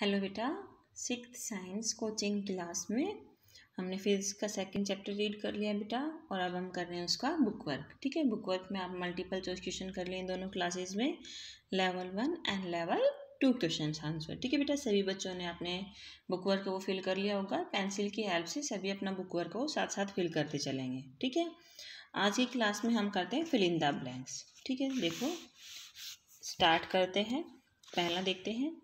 hello बेटा six science coaching class में हमने फिजिक्स का सेकंड चैप्टर रीड कर लिया बेटा और अब हम कर रहे हैं उसका बुक वर्क ठीक है बुक वर्क में आप मल्टीपल चॉइस क्वेश्चन कर लिए दोनों क्लासेस में level one and level two question answer ठीक है बेटा सभी बच्चों ने अपने बुक वर्क को फिल कर लिया होगा पेंसिल की हेल्प से सभी अपना बुक वर्क को साथ साथ फिल करते चलेंगे ठीक है आज की क्लास में हम करते हैं फिल इन द ब्लैंक्स ठीक है देखो स्टार्ट करते हैं पहला देखते हैं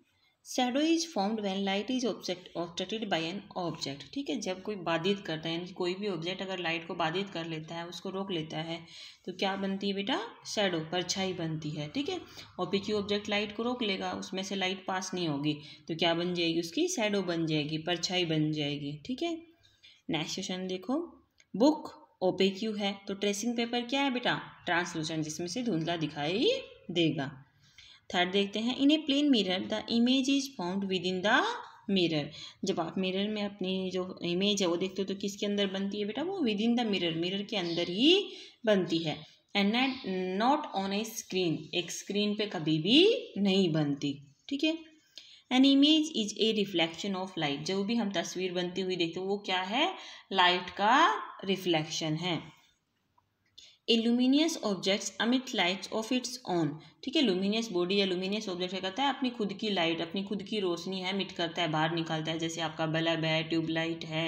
shadow is formed when light is object objected by an object ठीक है जब कोई बाधित करता है यानी कोई भी ऑब्जेक्ट अगर लाइट को बाधित कर लेता है उसको रोक लेता है तो क्या बनती है बेटा शेडो परछाई बनती है ठीक है और पीछे ऑब्जेक्ट लाइट को रोक लेगा उसमें से लाइट पास नहीं होगी तो क्या बन जाएगी उसकी शेडो बन जाएगी परछाई बन जाएगी ठीक है नेक्स्ट क्वेश्चन देखो बुक ओपेक्यू है तो ट्रेसिंग पेपर क्या है बेटा ट्रांसलूशन जिसमें से धुंधला दिखाई देगा थर्ड देखते हैं in a plane mirror the image is found within the mirror जब आप मिरर में अपनी जो इमेज है वो देखते हो तो किसके अंदर बनती है बेटा वो within the mirror mirror के अंदर ही बनती है and not on a screen एक स्क्रीन पे कभी भी नहीं बनती ठीक है an image is a reflection of light जो भी हम तस्वीर बनती हुई देखते हो वो क्या है लाइट का रिफ्लेक्शन है a luminous objects emit lights of its own ठीक है लुमिनियस बॉडी या लुमिनियस ऑब्जेक्ट क्या करता है अपनी खुद की लाइट अपनी खुद की रोशनी है मिट करता है बाहर निकालता है जैसे आपका बल्ब है ट्यूबलाइट है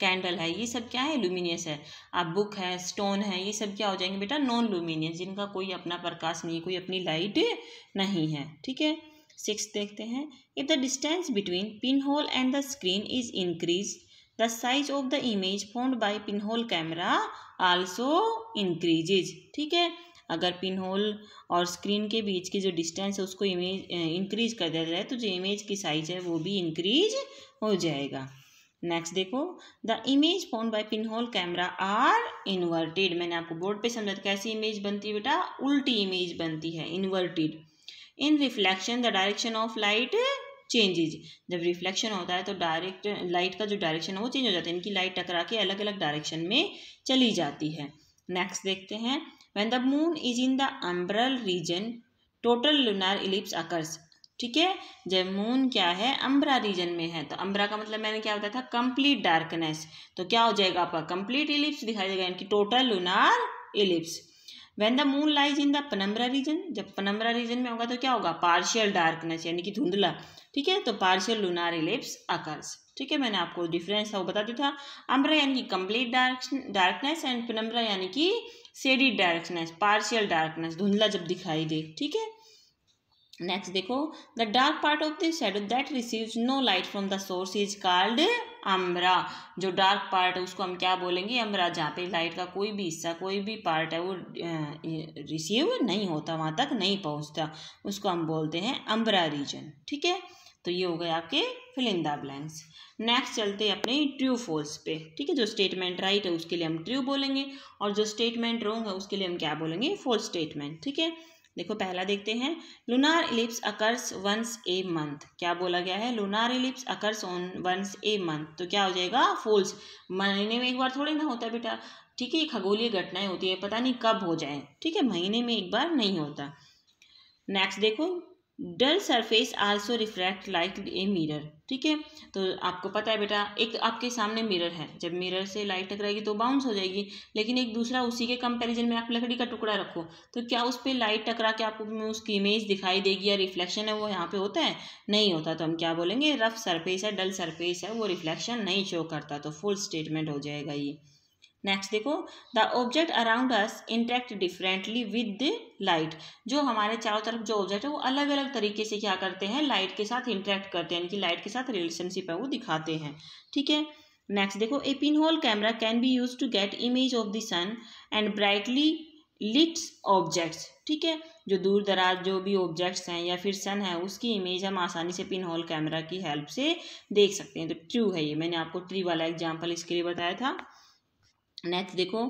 कैंडल है ये सब क्या है लुमिनियस है आप बुक है स्टोन है ये सब क्या हो जाएंगे बेटा नॉन लुमिनियस जिनका कोई अपना प्रकाश नहीं कोई अपनी लाइट नहीं है ठीक है सिक्स देखते हैं if the distance between pin hole and the screen is increase the size of the image formed by pinhole camera also increases ठीक है अगर पिन होल और स्क्रीन के बीच की जो डिस्टेंस है उसको इमेज इंक्रीज कर दिया जाए तो जो इमेज की साइज है वो भी इंक्रीज हो जाएगा नेक्स्ट देखो the image formed by pin hole camera are inverted मैंने आपको बोर्ड पे समझा कैसी इमेज बनती है बेटा उल्टी इमेज बनती है inverted in reflection the direction of light changes जब रिफ्लेक्शन होता है तो डायरेक्ट लाइट का जो डायरेक्शन है वो चेंज हो जाता है इनकी लाइट टकरा के अलग अलग डायरेक्शन में चली जाती है नेक्स्ट देखते हैं when the moon is in the umbral region total lunar eclipse occurs ठीक है जब मून क्या है अम्ब्रा रीजन में है तो अम्ब्रा का मतलब मैंने क्या बताया था कंप्लीट डार्कनेस तो क्या हो जाएगा आपका कंप्लीट इलिप्स दिखाई देगा इनकी total lunar eclipse when the moon lies in the penumbra region जब पनम्बरा रीजन में होगा तो क्या होगा पार्शियल डार्कनेस यानी कि धुंधला ठीक है तो पार्शियल लूनार इलिप्स आकर्ष ठीक है मैंने आपको डिफरेंस था वो बता दिया था अम्बरा यानी कि complete dark darkness and penumbra यानी कि सेडी डार्कनेस पार्शियल डार्कनेस धुंधला जब दिखाई दे ठीक है नेक्स्ट देखो the dark part of the shadow that receives no light from the source is called umbra जो डार्क पार्ट है उसको हम क्या बोलेंगे अम्बरा जहाँ पे लाइट का कोई भी हिस्सा कोई भी पार्ट है वो रिसीव नहीं होता वहाँ तक नहीं पहुँचता उसको हम बोलते हैं अम्बरा रीजन ठीक है तो ये हो गए आपके फिलिंदा ब्लैंक्स नेक्स्ट चलते हैं अपने ट्रू फॉल्स पे ठीक है जो स्टेटमेंट राइट है उसके लिए हम ट्रू बोलेंगे और जो स्टेटमेंट रॉन्ग है उसके लिए हम क्या बोलेंगे फॉल्स स्टेटमेंट ठीक है देखो पहला देखते हैं lunar eclipse occurs once a month क्या बोला गया है lunar eclipse occurs on once a month तो क्या हो जाएगा फोल्स महीने में एक बार थोड़ी ना होता है बेटा ठीक है खगोलीय घटनाएं होती है पता नहीं कब हो जाए ठीक है महीने में एक बार नहीं होता नेक्स्ट देखो dull surface also refract like a mirror ठीक है तो आपको पता है बेटा एक आपके सामने मिरर है जब मिरर से लाइट टकराएगी तो बाउंस हो जाएगी लेकिन एक दूसरा उसी के कंपैरिजन में आप लकड़ी का टुकड़ा रखो तो क्या उस पर लाइट टकरा के आपको उसकी इमेज दिखाई देगी या रिफ्लेक्शन है वो यहाँ पे होता है नहीं होता तो हम क्या बोलेंगे रफ सरफेस है डल सरफेस है वो रिफ्लेक्शन नहीं शो करता तो फुल स्टेटमेंट हो जाएगा ये नेक्स्ट देखो the object around us interact differently with the light जो हमारे चारों तरफ जो ऑब्जेक्ट है वो अलग अलग तरीके से क्या करते हैं लाइट के साथ इंटरेक्ट करते हैं इनकी लाइट के साथ रिलेशनशिप है वो दिखाते हैं ठीक है नेक्स्ट देखो a pin hole camera can be use to get image of the sun and brightly lits objects ठीक है जो दूर दराज जो भी ऑब्जेक्ट्स हैं या फिर सन है उसकी इमेज हम आसानी से पिन होल कैमरा की हेल्प से देख सकते हैं तो ट्रू है ये मैंने आपको ट्री वाला एग्जाम्पल इसके लिए बताया था नेक्स्ट देखो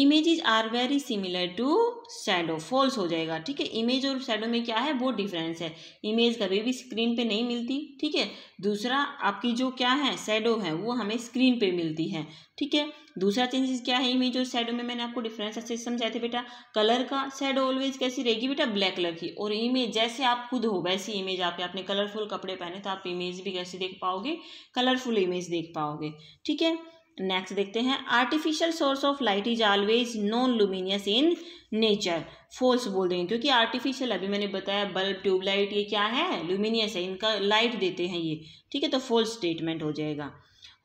image are very similar to shadow false हो जाएगा ठीक है इमेज और शेडो में क्या है बहुत डिफरेंस है इमेज कभी भी स्क्रीन पे नहीं मिलती ठीक है दूसरा आपकी जो क्या है शेडो है वो हमें स्क्रीन पे मिलती है ठीक है दूसरा चेंजेस क्या है इमेज और शेडो में मैंने आपको डिफरेंस अच्छे से समझाए थे बेटा कलर का शेडो ऑलवेज कैसी रहेगी बेटा ब्लैक कलर की और इमेज जैसे आप खुद हो वैसी इमेज आप आपने कलरफुल कपड़े पहने तो आप इमेज भी कैसे देख पाओगे कलरफुल इमेज देख पाओगे ठीक है नेक्स्ट देखते हैं artificial source of light is always non luminous in nature false बोल देंगे क्योंकि आर्टिफिशियल अभी मैंने बताया बल्ब ट्यूबलाइट ये क्या है लुमिनियस है इनका लाइट देते हैं ये ठीक है तो फोल्स स्टेटमेंट हो जाएगा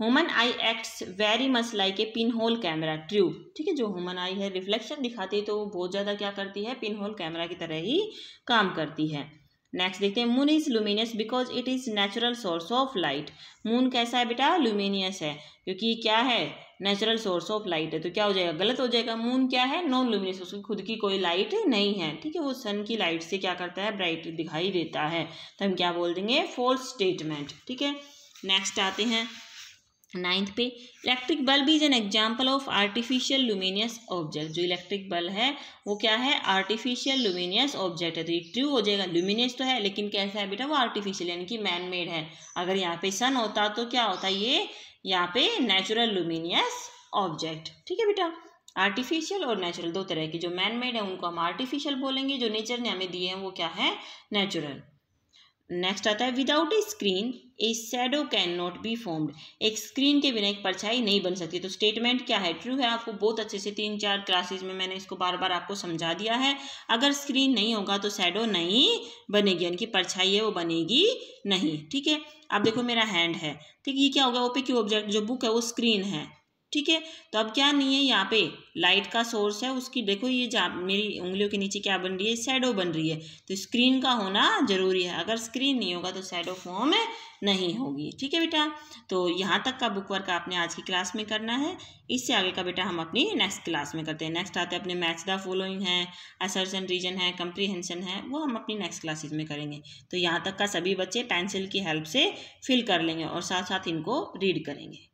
human eye acts very much like a pin hole camera true ठीक है जो ह्यूमन आई है रिफ्लेक्शन दिखाती है तो वो बहुत ज़्यादा क्या करती है पिन होल कैमरा की तरह ही काम करती है नेक्स्ट देखते हैं moon is luminous because it is natural source of light moon कैसा है बेटा लुमिनियस है क्योंकि क्या है नेचुरल सोर्स ऑफ लाइट है तो क्या हो जाएगा गलत हो जाएगा मून क्या है नॉन लुमिनियस उसकी खुद की कोई लाइट नहीं है ठीक है वो सन की लाइट से क्या करता है ब्राइट दिखाई देता है तो हम क्या बोल देंगे फॉल्स स्टेटमेंट ठीक है नेक्स्ट आते हैं नाइन्थ पे electric bulb is an example of artificial luminous object जो इलेक्ट्रिक बल्ब है वो क्या है आर्टिफिशियल लुमिनियस ऑब्जेक्ट है तो ये ट्रू हो जाएगा लुमिनियस तो है लेकिन कैसा है बेटा वो आर्टिफिशियल यानी कि मैन मेड है अगर यहाँ पे सन होता तो क्या होता ये यहाँ पे नेचुरल लुमिनियस ऑब्जेक्ट ठीक है बेटा आर्टिफिशियल और नेचुरल दो तरह के जो मैन मेड है उनको हम आर्टिफिशियल बोलेंगे जो नेचर ने हमें दिए हैं वो क्या है नेचुरल नेक्स्ट आता है without a screen a shadow can not be formed एक स्क्रीन के बिना एक परछाई नहीं बन सकती तो स्टेटमेंट क्या है ट्रू है आपको बहुत अच्छे से तीन चार क्लासेस में मैंने इसको बार बार आपको समझा दिया है अगर स्क्रीन नहीं होगा तो शेडो नहीं बनेगी यानी कि परछाई है वो बनेगी नहीं ठीक है अब देखो मेरा हैंड है ठीक ये क्या होगा ओपी क्यू ऑब्जेक्ट जो बुक है वो स्क्रीन है ठीक है तो अब क्या नहीं है यहाँ पे लाइट का सोर्स है उसकी देखो ये जा मेरी उंगलियों के नीचे क्या बन रही है शेडो बन रही है तो स्क्रीन का होना जरूरी है अगर स्क्रीन नहीं होगा तो शेडो फॉर्म नहीं होगी ठीक है बेटा तो यहाँ तक का बुक वर्क आपने आज की क्लास में करना है इससे आगे का बेटा हम अपनी नेक्स्ट क्लास में करते हैं नेक्स्ट आते हैं अपने मैथ्स द फॉलोइंग है असर्सन रीजन है कंप्रीहेंशन है वो हम अपनी नेक्स्ट क्लासेज में करेंगे तो यहाँ तक का सभी बच्चे पेंसिल की हेल्प से फिल कर लेंगे और साथ साथ इनको रीड करेंगे